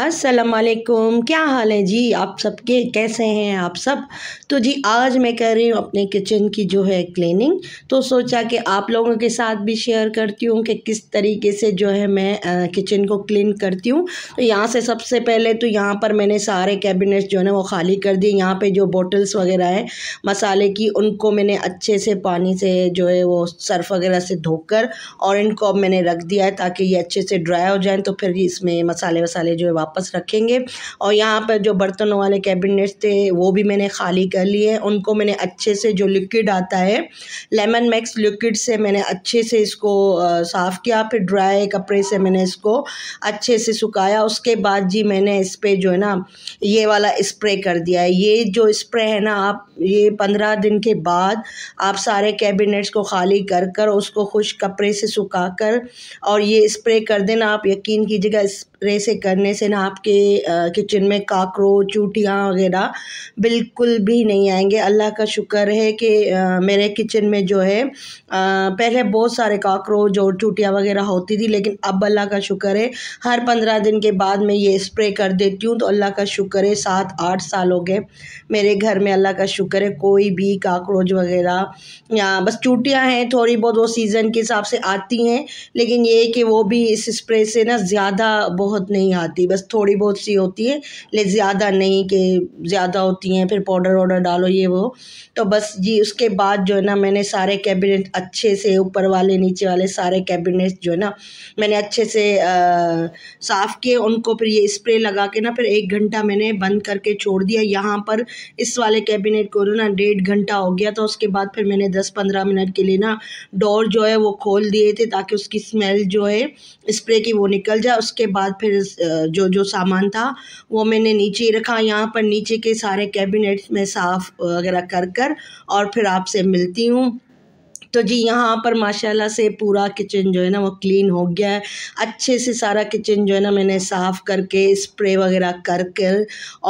असलकुम क्या हाल है जी आप सबके कैसे हैं आप सब तो जी आज मैं कर रही हूँ अपने किचन की जो है क्लीनिंग तो सोचा कि आप लोगों के साथ भी शेयर करती हूँ कि किस तरीके से जो है मैं किचन को क्लीन करती हूँ तो यहाँ से सबसे पहले तो यहाँ पर मैंने सारे कैबिनेट्स जो है ना वो खाली कर दिए यहाँ पे जो बॉटल्स वगैरह हैं मसाले की उनको मैंने अच्छे से पानी से जो है वो सर्फ वगैरह से धोकर और इनको अब मैंने रख दिया है ताकि ये अच्छे से ड्राई हो जाए तो फिर इसमें मसाले वसाले जो है वापस रखेंगे और यहाँ पर जो बर्तनों वाले कैबिनेट्स थे वो भी मैंने खाली कर लिए उनको मैंने अच्छे से जो लिक्विड आता है लेमन मैक्स लिक्विड से मैंने अच्छे से इसको साफ़ किया फिर ड्राई कपड़े से मैंने इसको अच्छे से सुखाया उसके बाद जी मैंने इस पर जो है ना ये वाला स्प्रे कर दिया है ये जो स्प्रे है ना आप ये पंद्रह दिन के बाद आप सारे कैबिनेट्स को खाली कर कर उसको खुश कपड़े से सुखा कर और ये स्प्रे कर देना आप यकीन कीजिएगा स्प्रे से करने से दिन आपके किचन में काकरोच चूटियाँ वगैरह बिल्कुल भी नहीं आएंगे अल्लाह का शुक्र है कि मेरे किचन में जो है पहले बहुत सारे काकरोच और चूटियाँ वगैरह होती थी लेकिन अब अल्लाह का शुक्र है हर पंद्रह दिन के बाद मैं ये स्प्रे कर देती हूँ तो अल्लाह का शुक्र है सात आठ साल हो गए मेरे घर में अल्लाह का शुक्र है कोई भी काकरोच वगैरह या बस चूटियाँ हैं थोड़ी बहुत वो सीज़न के हिसाब से आती हैं लेकिन ये कि वो भी इस स्प्रे से ना ज़्यादा बहुत नहीं आती बस बस थोड़ी बहुत सी होती है ले ज़्यादा नहीं कि ज़्यादा होती हैं फिर पाउडर वाउडर डालो ये वो तो बस जी उसके बाद जो है ना मैंने सारे कैबिनेट अच्छे से ऊपर वाले नीचे वाले सारे कैबिनेट जो है ना मैंने अच्छे से साफ़ किए उनको फिर ये स्प्रे लगा के ना फिर एक घंटा मैंने बंद करके छोड़ दिया यहाँ पर इस वाले कैबिनेट को ना डेढ़ घंटा हो गया तो उसके बाद फिर मैंने दस पंद्रह मिनट के लिए ना डोर जो है वो खोल दिए थे ताकि उसकी स्मेल जो है स्प्रे की वो निकल जाए उसके बाद फिर जो जो सामान था वो मैंने नीचे ही रखा यहाँ पर नीचे के सारे कैबिनेट्स में साफ़ वगैरह कर कर और फिर आपसे मिलती हूँ तो जी यहाँ पर माशाल्लाह से पूरा किचन जो है ना वो क्लीन हो गया है अच्छे से सारा किचन जो है ना मैंने साफ़ करके स्प्रे वगैरह कर कर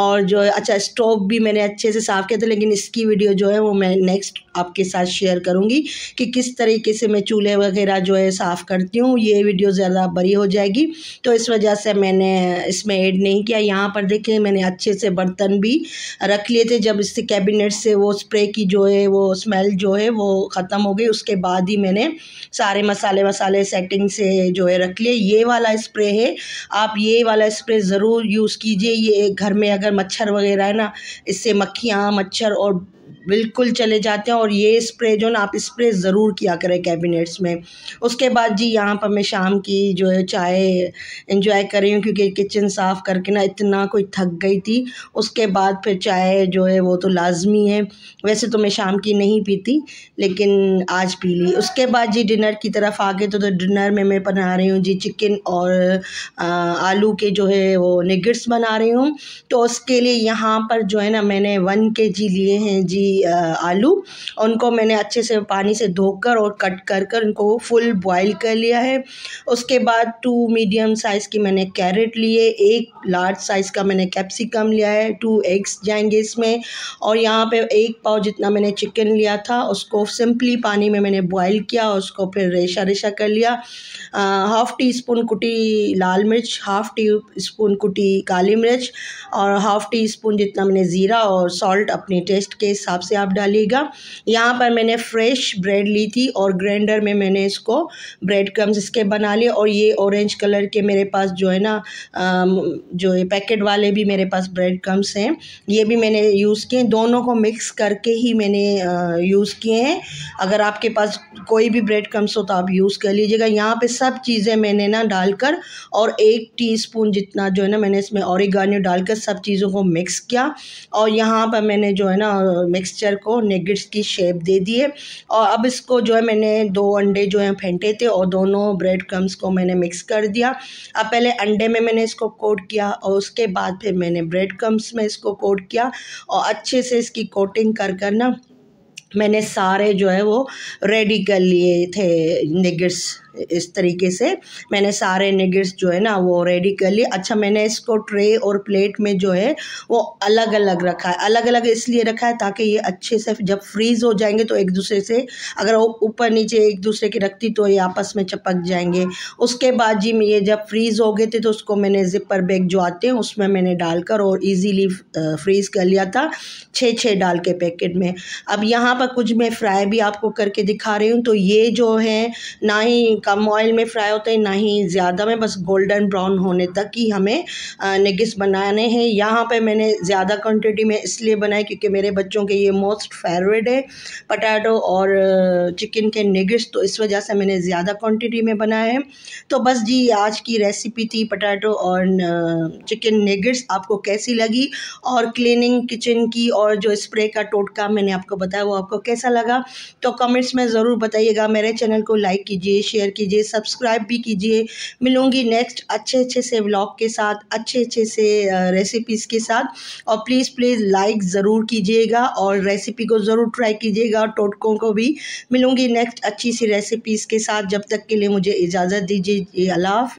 और जो है अच्छा स्टोव भी मैंने अच्छे से साफ़ किया था लेकिन इसकी वीडियो जो है वो मैं नेक्स्ट आपके साथ शेयर करूँगी कि किस तरीके से मैं चूल्हे वगैरह जो है साफ़ करती हूँ ये वीडियो ज़्यादा बड़ी हो जाएगी तो इस वजह से मैंने इसमें ऐड नहीं किया यहाँ पर देखिए मैंने अच्छे से बर्तन भी रख लिए थे जब इससे कैबिनेट से वो स्प्रे की जो है वो स्मेल जो है वो ख़त्म हो गई उसके बाद ही मैंने सारे मसाले वसाले सेटिंग से जो है रख लिए ये वाला स्प्रे है आप ये वाला स्प्रे ज़रूर यूज़ कीजिए ये घर में अगर मच्छर वगैरह है ना इससे मक्खियाँ मच्छर और बिल्कुल चले जाते हैं और ये स्प्रे जो ना आप स्प्रे ज़रूर किया करें कैबिनेट्स में उसके बाद जी यहाँ पर मैं शाम की जो है चाय इंजॉय कर रही हूँ क्योंकि किचन साफ़ करके ना इतना कोई थक गई थी उसके बाद फिर चाय जो है वो तो लाजमी है वैसे तो मैं शाम की नहीं पीती लेकिन आज पी ली उसके बाद जी डिनर की तरफ आ गए तो, तो डिनर में मैं बना रही हूँ जी चिकन और आ, आलू के जो है वो निगट्स बना रही हूँ तो उसके लिए यहाँ पर जो है ना मैंने वन के जी लिए हैं जी थी आलू उनको मैंने अच्छे से पानी से धोकर और कट कर कर उनको फुल बॉईल कर लिया है उसके बाद टू मीडियम साइज़ की मैंने कैरेट लिए एक लार्ज साइज़ का मैंने कैप्सिकम लिया है टू एग्स जाएंगे इसमें और यहाँ पे एक पाव जितना मैंने चिकन लिया था उसको सिंपली पानी में मैंने बॉयल किया उसको फिर रेशा रेशा कर लिया हाफ़ टी स्पून कुटी लाल मिर्च हाफ़ टी स्पून कुटी काली मिर्च और हाफ़ टी स्पून जितना मैंने ज़ीरा और सॉल्ट अपने टेस्ट के हिसाब हिसाब से आप डालिएगा यहाँ पर मैंने फ्रेश ब्रेड ली थी और ग्राइंडर में मैंने इसको ब्रेड क्रम्स इसके बना लिए और ये ऑरेंज कलर के मेरे पास जो है ना जो ये पैकेट वाले भी मेरे पास ब्रेड क्रम्स हैं ये भी मैंने यूज़ किए दोनों को मिक्स करके ही मैंने यूज़ किए हैं अगर आपके पास कोई भी ब्रेड क्रम्स हो तो आप यूज़ कर लीजिएगा यहाँ पर सब चीज़ें मैंने ना डालकर और एक टी जितना जो है ना मैंने इसमें और डालकर सब चीज़ों को मिक्स किया और यहाँ पर मैंने जो है ना मिक्स मिक्सचर को नेगेट्स की शेप दे दिए और अब इसको जो है मैंने दो अंडे जो हैं फेंटे थे और दोनों ब्रेड क्रम्स को मैंने मिक्स कर दिया अब पहले अंडे में मैंने इसको कोट किया और उसके बाद फिर मैंने ब्रेड क्रम्स में इसको कोट किया और अच्छे से इसकी कोटिंग कर कर ना मैंने सारे जो है वो रेडी कर लिए थे निगर्स इस तरीके से मैंने सारे निगेट्स जो है ना वो रेडी कर लिए अच्छा मैंने इसको ट्रे और प्लेट में जो है वो अलग अलग रखा है अलग अलग इसलिए रखा है ताकि ये अच्छे से जब फ्रीज़ हो जाएंगे तो एक दूसरे से अगर वो ऊपर नीचे एक दूसरे की रखती तो ये आपस में चपक जाएंगे उसके बाद जी ये जब फ्रीज़ हो गए थे तो उसको मैंने जिपर बैग जो आते हैं उसमें मैंने डालकर और ईजीली फ्रीज़ कर लिया था छः छः डाल के पैकेट में अब यहाँ पर कुछ मैं फ्राई भी आपको करके दिखा रही हूँ तो ये जो है ना ही कम ऑयल में फ्राई होते हैं ना ही ज़्यादा में बस गोल्डन ब्राउन होने तक ही हमें नेगिस बनाने हैं यहाँ पे मैंने ज़्यादा क्वांटिटी में इसलिए बनाए क्योंकि मेरे बच्चों के ये मोस्ट फेवरेट है पटाटो और चिकन के नेगिस तो इस वजह से मैंने ज़्यादा क्वान्टिटी में बनाए हैं तो बस जी आज की रेसिपी थी पटाटो और चिकन नेगिट्स आपको कैसी लगी और क्लिनिंग किचन की और जो स्प्रे का टोटका मैंने आपको बताया वो आपको कैसा लगा तो कमेंट्स में ज़रूर बताइएगा मेरे चैनल को लाइक कीजिए शेयर कीजिए सब्सक्राइब भी कीजिए मिलूंगी नेक्स्ट अच्छे अच्छे से व्लॉग के साथ अच्छे अच्छे से रेसिपीज़ के साथ और प्लीज़ प्लीज़ लाइक ज़रूर कीजिएगा और रेसिपी को ज़रूर ट्राई कीजिएगा टोटकों को भी मिलूंगी नेक्स्ट अच्छी सी रेसिपीज़ के साथ जब तक के लिए मुझे इजाज़त दीजिए अलाफ